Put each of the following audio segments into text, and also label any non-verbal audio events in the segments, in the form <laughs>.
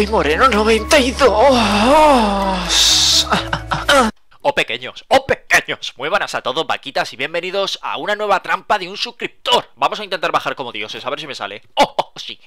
y Moreno 92. O pequeños, o pequeños. Muy buenas a todos, vaquitas, y bienvenidos a una nueva trampa de un suscriptor. Vamos a intentar bajar como dioses, a ver si me sale. <laughs> ¡Oh, oh sí!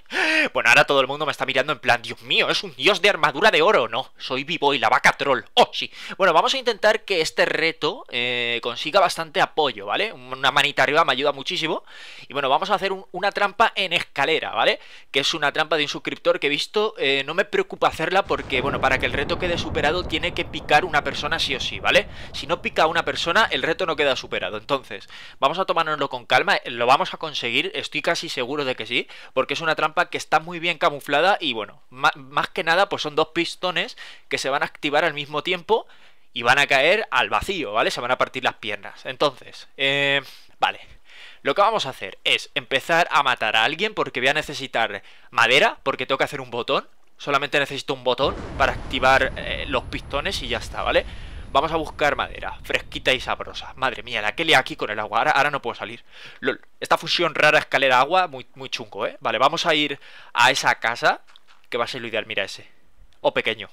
Bueno, ahora todo el mundo me está mirando en plan, Dios mío, es un dios de armadura de oro, ¿no? Soy vivo y la vaca troll. ¡Oh, sí! Bueno, vamos a intentar que este reto eh, consiga bastante apoyo, ¿vale? Una manita arriba me ayuda muchísimo. Y bueno, vamos a hacer una trampa en escalera, ¿vale? Que es una trampa de un suscriptor que he visto. Eh, no me preocupa hacerla porque, bueno, para que el reto quede superado tiene que picar una persona sí o sí, ¿vale? Si no pica una persona, el reto no queda superado. Entonces, vamos a tomárnoslo con calma, lo vamos a conseguir, estoy casi seguro de que sí, porque es una trampa que está muy bien camuflada y bueno, más que nada, pues son dos pistones que se van a activar al mismo tiempo y van a caer al vacío, ¿vale? Se van a partir las piernas. Entonces, eh, vale. Lo que vamos a hacer es empezar a matar a alguien porque voy a necesitar madera, porque tengo que hacer un botón. Solamente necesito un botón para activar eh, los pistones y ya está, ¿vale? vale Vamos a buscar madera, fresquita y sabrosa. Madre mía, la que le aquí con el agua. Ahora, no puedo salir. Esta fusión rara escalera-agua, muy, muy chungo, ¿eh? Vale, vamos a ir a esa casa, que va a ser lo ideal. Mira ese. O pequeño.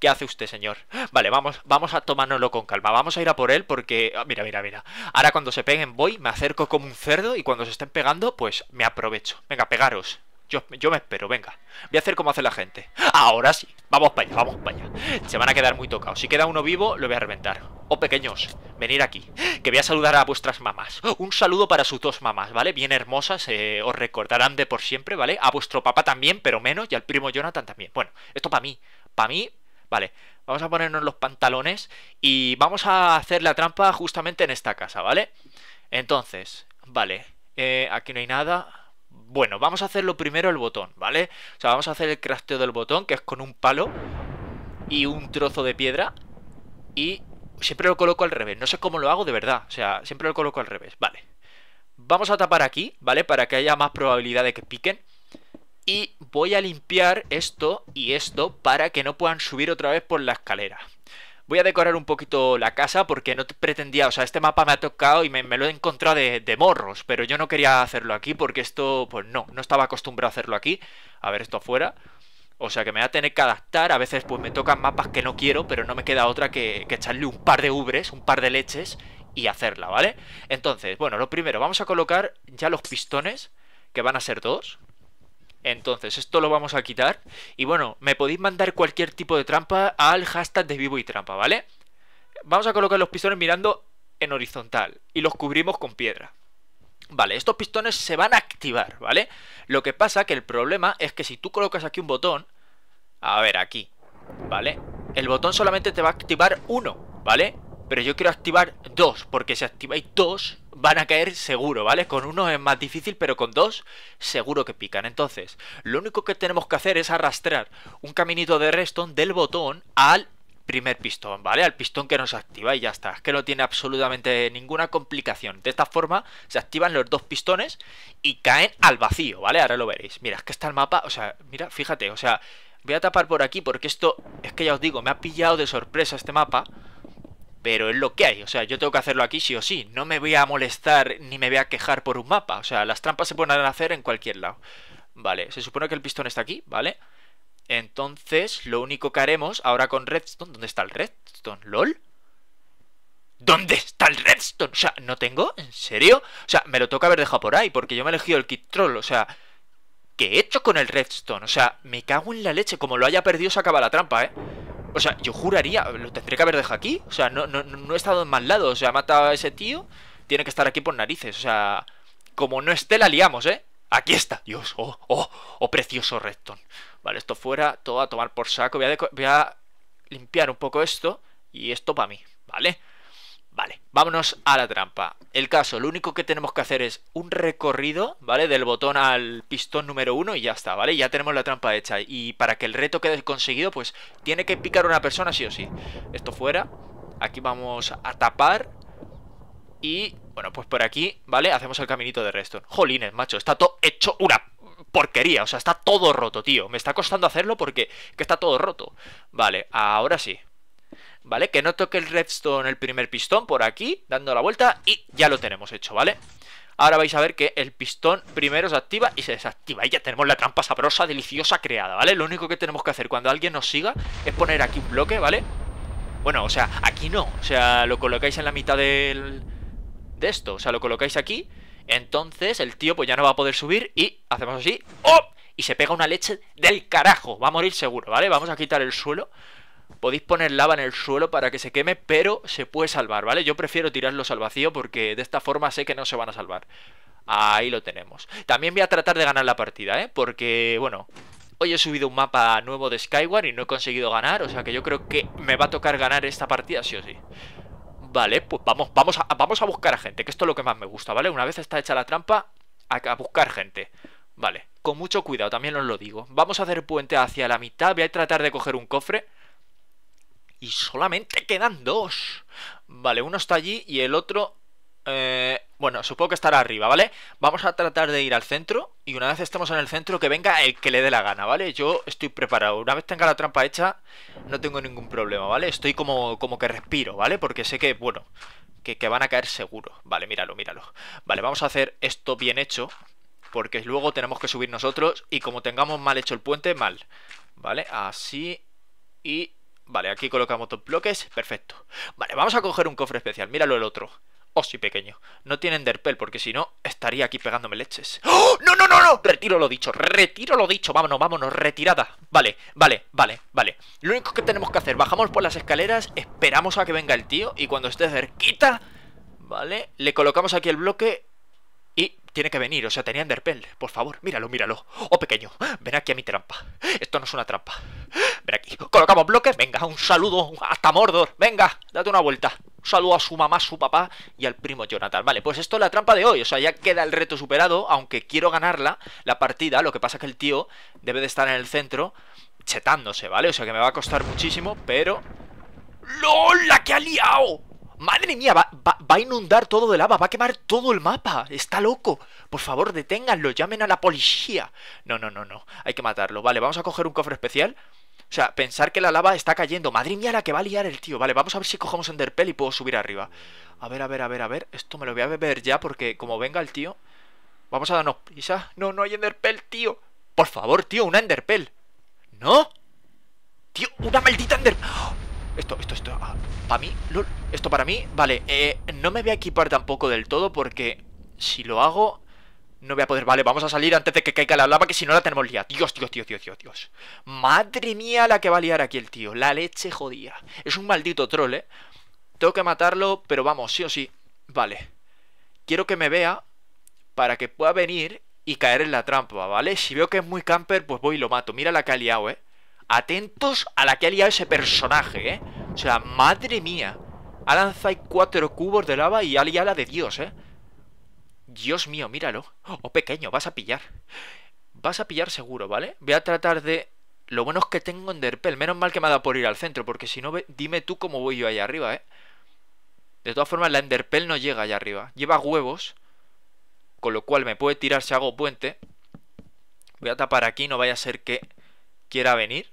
¿Qué hace usted, señor? Vale, vamos, vamos a tomárnoslo con calma. Vamos a ir a por él porque... Ah, mira, mira, mira. Ahora cuando se peguen voy, me acerco como un cerdo y cuando se estén pegando, pues me aprovecho. Venga, pegaros. Yo, me espero, venga. Voy a hacer como hace la gente. Ahora sí. Vamos para allá, vamos para allá. Se van a quedar muy tocados. Si queda uno vivo, lo voy a reventar. Oh, pequeños, venir aquí. Que voy a saludar a vuestras mamás. Un saludo para sus dos mamás, ¿vale? Bien hermosas, eh, os recordarán de por siempre, ¿vale? A vuestro papá también, pero menos, y al primo Jonathan también. Bueno, esto para mí. Para mí, vale. Vamos a ponernos los pantalones y vamos a hacer la trampa justamente en esta casa, ¿vale? Entonces, vale. Eh, aquí no hay nada. Bueno, vamos a hacer lo primero el botón, ¿vale? O sea, vamos a hacer el crafteo del botón, que es con un palo y un trozo de piedra. Y siempre lo coloco al revés. No sé cómo lo hago de verdad. O sea, siempre lo coloco al revés. Vale. Vamos a tapar aquí, ¿vale? Para que haya más probabilidad de que piquen. Y voy a limpiar esto y esto para que no puedan subir otra vez por la escalera, Voy a decorar un poquito la casa porque no pretendía, o sea, este mapa me ha tocado y me, lo he encontrado de, morros, pero yo no quería hacerlo aquí porque esto, pues no, no estaba acostumbrado a hacerlo aquí. A ver esto afuera. O sea que me voy a tener que adaptar, a veces pues me tocan mapas que no quiero, pero no me queda otra que, que echarle un par de ubres, un par de leches y hacerla, ¿vale? Entonces, bueno, lo primero, vamos a colocar ya los pistones, que van a ser dos, entonces, esto lo vamos a quitar. Y bueno, me podéis mandar cualquier tipo de trampa al hashtag de vivo y trampa, ¿vale? Vamos a colocar los pistones mirando en horizontal y los cubrimos con piedra. Vale, estos pistones se van a activar, ¿vale? Lo que pasa que el problema es que si tú colocas aquí un botón, a ver, aquí, ¿vale? El botón solamente te va a activar uno, ¿vale? Pero yo quiero activar dos, porque si activáis dos, van a caer seguro, ¿vale? Con uno es más difícil, pero con dos seguro que pican. Entonces, lo único que tenemos que hacer es arrastrar un caminito de redstone del botón al primer pistón, ¿vale? Al pistón que nos activa y ya está. Es que no tiene absolutamente ninguna complicación. De esta forma se activan los dos pistones y caen al vacío, ¿vale? Ahora lo veréis. Mira, es que está el mapa, o sea, mira, fíjate, o sea, voy a tapar por aquí porque esto, es que ya os digo, me ha pillado de sorpresa este mapa pero es lo que hay. O sea, yo tengo que hacerlo aquí sí o sí. No me voy a molestar ni me voy a quejar por un mapa. O sea, las trampas se pueden hacer en cualquier lado. Vale, se supone que el pistón está aquí, ¿vale? Entonces, lo único que haremos ahora con redstone... ¿Dónde está el redstone? ¿Lol? ¿Dónde está el redstone? O sea, ¿no tengo? ¿En serio? O sea, me lo toca haber dejado por ahí, porque yo me he elegido el kit troll, o sea... ¿Qué he hecho con el redstone? O sea, me cago en la leche, como lo haya perdido se acaba la trampa, ¿eh? O sea, yo juraría, lo tendré que haber dejado aquí. O sea, no, no, no he estado en mal lado. O sea, ha matado a ese tío. Tiene que estar aquí por narices. O sea, como no esté, la liamos, ¿eh? Aquí está. Dios, oh, oh, oh, precioso Redstone. Vale, esto fuera, todo a tomar por saco. Voy a, voy a limpiar un poco esto. Y esto para mí, ¿vale? Vale, vámonos a la trampa. El caso, lo único que tenemos que hacer es un recorrido, ¿vale? Del botón al pistón número uno y ya está, ¿vale? Ya tenemos la trampa hecha. Y para que el reto quede conseguido, pues tiene que picar una persona sí o sí. Esto fuera. Aquí vamos a tapar. Y, bueno, pues por aquí, ¿vale? Hacemos el caminito de resto. Jolines, macho, está todo hecho una porquería. O sea, está todo roto, tío. Me está costando hacerlo porque está todo roto. Vale, ahora sí. ¿vale? Que no toque el redstone, el primer pistón por aquí, dando la vuelta y ya lo tenemos hecho, ¿vale? Ahora vais a ver que el pistón primero se activa y se desactiva. Y ya tenemos la trampa sabrosa, deliciosa creada, ¿vale? Lo único que tenemos que hacer cuando alguien nos siga es poner aquí un bloque, ¿vale? Bueno, o sea, aquí no. O sea, lo colocáis en la mitad del... de esto. O sea, lo colocáis aquí. Entonces el tío pues ya no va a poder subir y hacemos así. ¡Oh! Y se pega una leche del carajo. Va a morir seguro, ¿vale? Vamos a quitar el suelo. Podéis poner lava en el suelo para que se queme, pero se puede salvar, ¿vale? Yo prefiero tirarlos al vacío porque de esta forma sé que no se van a salvar. Ahí lo tenemos. También voy a tratar de ganar la partida, ¿eh? Porque, bueno, hoy he subido un mapa nuevo de Skyward y no he conseguido ganar, o sea que yo creo que me va a tocar ganar esta partida sí o sí. Vale, pues vamos, vamos, a, vamos a buscar a gente, que esto es lo que más me gusta, ¿vale? Una vez está hecha la trampa, a, a buscar gente. Vale, con mucho cuidado, también os lo digo. Vamos a hacer puente hacia la mitad, voy a tratar de coger un cofre... Y solamente quedan dos. Vale, uno está allí y el otro... Eh, bueno, supongo que estará arriba, ¿vale? Vamos a tratar de ir al centro y una vez estemos en el centro que venga el que le dé la gana, ¿vale? Yo estoy preparado. Una vez tenga la trampa hecha no tengo ningún problema, ¿vale? Estoy como, como que respiro, ¿vale? Porque sé que, bueno, que, que van a caer seguro. Vale, míralo, míralo. Vale, vamos a hacer esto bien hecho porque luego tenemos que subir nosotros y como tengamos mal hecho el puente, mal. ¿Vale? Así y Vale, aquí colocamos dos bloques, perfecto. Vale, vamos a coger un cofre especial, míralo el otro. Oh, sí, pequeño. No tiene enderpel, porque si no, estaría aquí pegándome leches. ¡Oh! ¡No, no, no, no! Retiro lo dicho, retiro lo dicho. Vámonos, vámonos, retirada. Vale, vale, vale, vale. Lo único que tenemos que hacer, bajamos por las escaleras, esperamos a que venga el tío, y cuando esté cerquita... Vale, le colocamos aquí el bloque y tiene que venir, o sea, tenía Enderpell. Por favor, míralo, míralo. Oh, pequeño, ven aquí a mi trampa. Esto no es una trampa aquí. Colocamos bloques. Venga, un saludo hasta Mordor. Venga, date una vuelta. Un saludo a su mamá, su papá y al primo Jonathan. Vale, pues esto es la trampa de hoy. O sea, ya queda el reto superado. Aunque quiero ganarla, la partida. Lo que pasa es que el tío debe de estar en el centro chetándose, ¿vale? O sea que me va a costar muchísimo, pero... ¡Lola! que ha liado! ¡Madre mía! Va, va, a inundar todo de lava, va a quemar todo el mapa. Está loco. Por favor, deténganlo, llamen a la policía. No, no, no, no. Hay que matarlo. Vale, vamos a coger un cofre especial. O sea, pensar que la lava está cayendo. Madre mía, la que va a liar el tío. Vale, vamos a ver si cogemos Enderpell y puedo subir arriba. A ver, a ver, a ver, a ver. Esto me lo voy a beber ya porque como venga el tío... Vamos a darnos prisa. No, no hay Enderpell, tío. Por favor, tío, una Enderpell. ¿No? Tío, una maldita enderpell! ¡Oh! Esto, esto, esto... Ah, para mí... Lol, esto para mí... Vale, eh, no me voy a equipar tampoco del todo porque... Si lo hago, no voy a poder, vale, vamos a salir antes de que caiga la lava, que si no la tenemos liada. Dios, Dios, Dios, Dios, Dios, Dios. Madre mía la que va a liar aquí el tío. La leche jodía. Es un maldito troll, ¿eh? Tengo que matarlo, pero vamos, sí o sí. Vale. Quiero que me vea para que pueda venir y caer en la trampa, ¿vale? Si veo que es muy camper, pues voy y lo mato. Mira la que ha liado, ¿eh? Atentos a la que ha liado ese personaje, ¿eh? O sea, madre mía. Ha lanzado cuatro cubos de lava y ha liado la de Dios, ¿eh? Dios mío, míralo. Oh, pequeño, vas a pillar. Vas a pillar seguro, ¿vale? Voy a tratar de... Lo bueno es que tengo Enderpel. Menos mal que me ha dado por ir al centro, porque si no, dime tú cómo voy yo allá arriba, ¿eh? De todas formas, la Enderpel no llega allá arriba. Lleva huevos, con lo cual me puede tirar si hago puente. Voy a tapar aquí, no vaya a ser que quiera venir.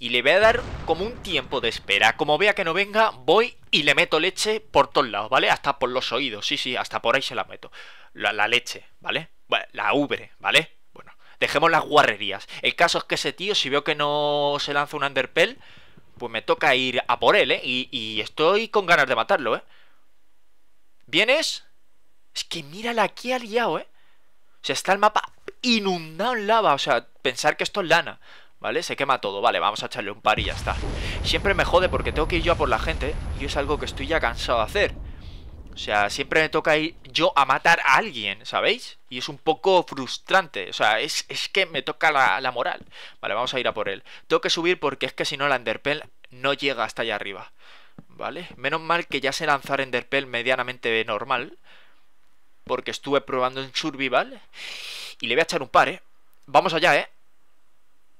Y le voy a dar como un tiempo de espera. Como vea que no venga, voy y le meto leche por todos lados, ¿vale? Hasta por los oídos, sí, sí, hasta por ahí se la meto. La, leche, ¿vale? la ubre, ¿vale? Bueno, dejemos las guarrerías. El caso es que ese tío, si veo que no se lanza un underpell, pues me toca ir a por él, ¿eh? Y, estoy con ganas de matarlo, ¿eh? ¿Vienes? Es que mírala aquí ha liado, ¿eh? O sea, está el mapa inundado en lava. O sea, pensar que esto es lana. ¿Vale? Se quema todo, vale, vamos a echarle un par y ya está Siempre me jode porque tengo que ir yo a por la gente Y es algo que estoy ya cansado de hacer O sea, siempre me toca ir yo a matar a alguien, ¿sabéis? Y es un poco frustrante O sea, es, que me toca la, la, moral Vale, vamos a ir a por él Tengo que subir porque es que si no la Enderpell no llega hasta allá arriba ¿Vale? Menos mal que ya sé lanzar Enderpell medianamente normal Porque estuve probando en Survival Y le voy a echar un par, ¿eh? Vamos allá, ¿eh?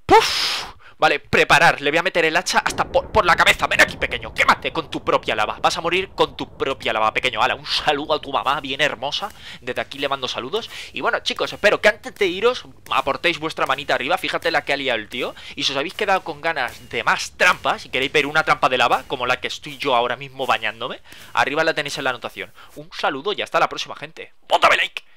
¡Puf! Vale, preparar, le voy a meter el hacha hasta por, la cabeza Ven aquí, pequeño, quémate con tu propia lava Vas a morir con tu propia lava, pequeño Ala, un saludo a tu mamá, bien hermosa Desde aquí le mando saludos Y bueno, chicos, espero que antes de iros Aportéis vuestra manita arriba, fíjate la que ha liado el tío Y si os habéis quedado con ganas de más trampas Si queréis ver una trampa de lava Como la que estoy yo ahora mismo bañándome Arriba la tenéis en la anotación Un saludo y hasta la próxima, gente ¡Póntame like!